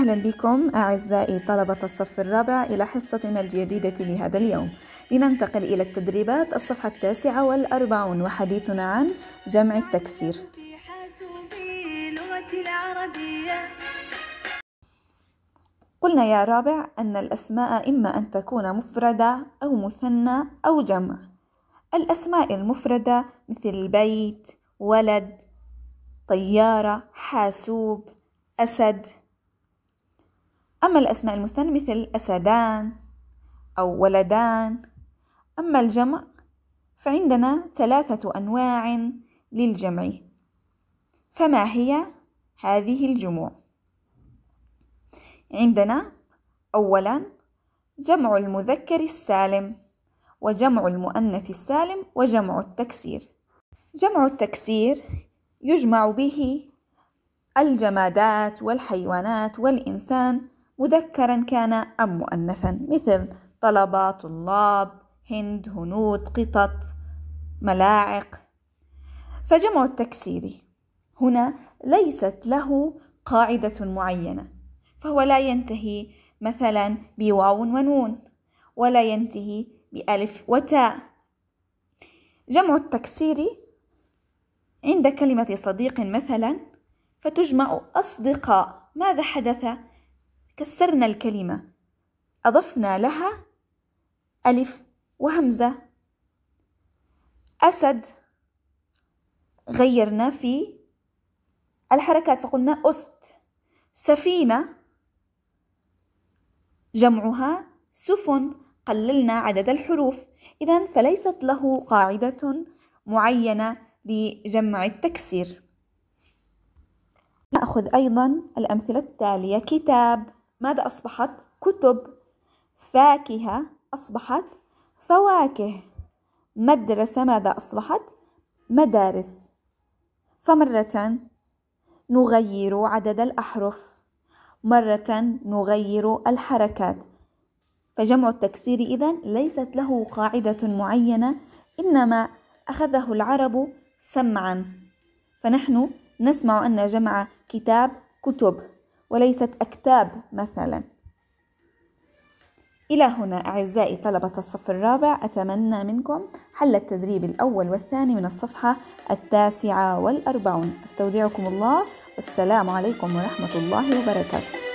أهلا بكم أعزائي طلبة الصف الرابع إلى حصتنا الجديدة لهذا اليوم لننتقل إلى التدريبات الصفحة التاسعة والأربعون وحديثنا عن جمع التكسير قلنا يا رابع أن الأسماء إما أن تكون مفردة أو مثنى أو جمع الأسماء المفردة مثل بيت ولد طيارة حاسوب أسد أما الأسماء المثنى مثل أسدان أو ولدان أما الجمع فعندنا ثلاثة أنواع للجمع فما هي هذه الجموع عندنا أولا جمع المذكر السالم وجمع المؤنث السالم وجمع التكسير جمع التكسير يجمع به الجمادات والحيوانات والإنسان مذكرا كان أم مؤنثا مثل طلبة طلاب هند هنود قطط ملاعق فجمع التكسير هنا ليست له قاعدة معينة فهو لا ينتهي مثلا بواو ونون ولا ينتهي بألف وتاء جمع التكسير عند كلمة صديق مثلا فتجمع أصدقاء ماذا حدث كسرنا الكلمة أضفنا لها ألف وهمزة أسد غيرنا في الحركات فقلنا أست سفينة جمعها سفن قللنا عدد الحروف إذا فليست له قاعدة معينة لجمع التكسير نأخذ أيضا الأمثلة التالية كتاب ماذا أصبحت؟ كتب فاكهة أصبحت فواكه مدرسة ماذا أصبحت؟ مدارس فمرة نغير عدد الأحرف مرة نغير الحركات فجمع التكسير إذا ليست له قاعدة معينة إنما أخذه العرب سمعا فنحن نسمع أن جمع كتاب كتب وليست أكتاب مثلا إلى هنا أعزائي طلبة الصف الرابع أتمنى منكم حل التدريب الأول والثاني من الصفحة التاسعة والأربعون أستودعكم الله والسلام عليكم ورحمة الله وبركاته